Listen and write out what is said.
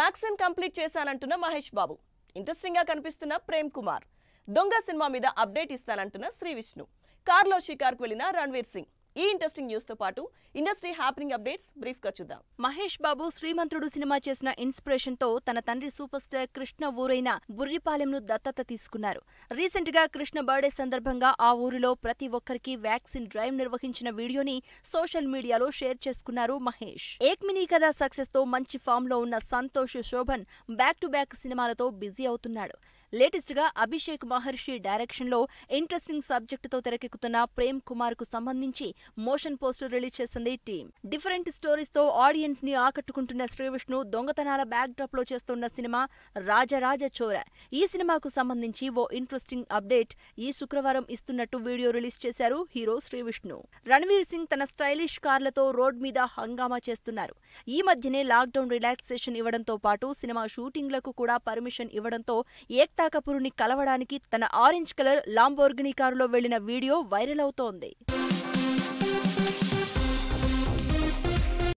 vaccine complete చేశానంటున్న Mahesh Babu interesting గా కనిపిస్తున్న ప్రేమ్ కుమార్ దొంగ సినిమా మీద అప్డేట్ ఇస్తానంటున్న శ్రీ విష్ణు కార్లో షికార్కు వెళ్లిన రణ్వీర్ సింగ్ ఈ ఇంట్రెస్టింగ్ న్యూస్ తో పాటు ఇండస్ట్రీ హ్యాపెనింగ్ అప్డేట్స్ బ్రీఫ్ గా చూద్దాం మహేష్ బాబు శ్రీమంతుడు సినిమా చేసిన ఇన్స్పిరేషన్ తో తన తండ్రి సూపర్ స్టార్ కృష్ణ ఊరైన బుర్రిపాలెంను దత్తత తీసుకున్నారు రీసెంట్ గా కృష్ణ బర్త్డే సందర్భంగా ఆ ఊరిలో ప్రతి ఒక్కరికి వ్యాక్సిన్ డ్రైవ్ నిర్వహించిన వీడియోని సోషల్ మీడియాలో షేర్ చేసుకున్నారు మహేష్ ఏక్మినీ కథా సక్సెస్ తో మంచి ఫామ్ లో ఉన్న Santosh Sobhan back to back సినిమాలతో బిజీ అవుతున్నాడు లేటెస్ట్ గా అభిషేక్ మహర్షి డైరెక్షన్ లో ఇంట్రెస్టింగ్ సబ్జెక్ట్ తో తెరకెక్కుతున్న ప్రేమ్ కుమార్ కు సంబంధించి మోషన్ పోస్టర్ రిలీజ్ చేసింది టీం డిఫరెంట్ స్టోరీస్ తో ఆడియన్స్ ని ఆకట్టుకుంటున్న శ్రీవిష్ణు దొంగతనాల బ్యాక్ డ్రాప్ లో చేస్తున్న సినిమా రాజరాజ చోర ఈ సినిమాకు సంబంధించి ఓ ఇంట్రెస్టింగ్ అప్డేట్ ఈ శుక్రవారం ఇస్తున్నట్టు వీడియో రిలీజ్ చేశారు హీరో శ్రీవిష్ణు రణవీర్ సింగ్ తన స్టైలిష్ కార్లతో రోడ్ మీద హంగామా చేస్తున్నారు ఈ మధ్యనే లాక్డౌన్ రిలాక్సేషన్ ఇవ్వడంతో పాటు సినిమా షూటింగ్లకు కూడా పర్మిషన్ ఇవ్వడంతో ఏక్ శ్వేతా కపూర్ని కలవడానికి తన ఆరెంజ్ కలర్ లాంబోర్గినీ కారులో వెళ్లిన వీడియో వైరల్ అవుతోంది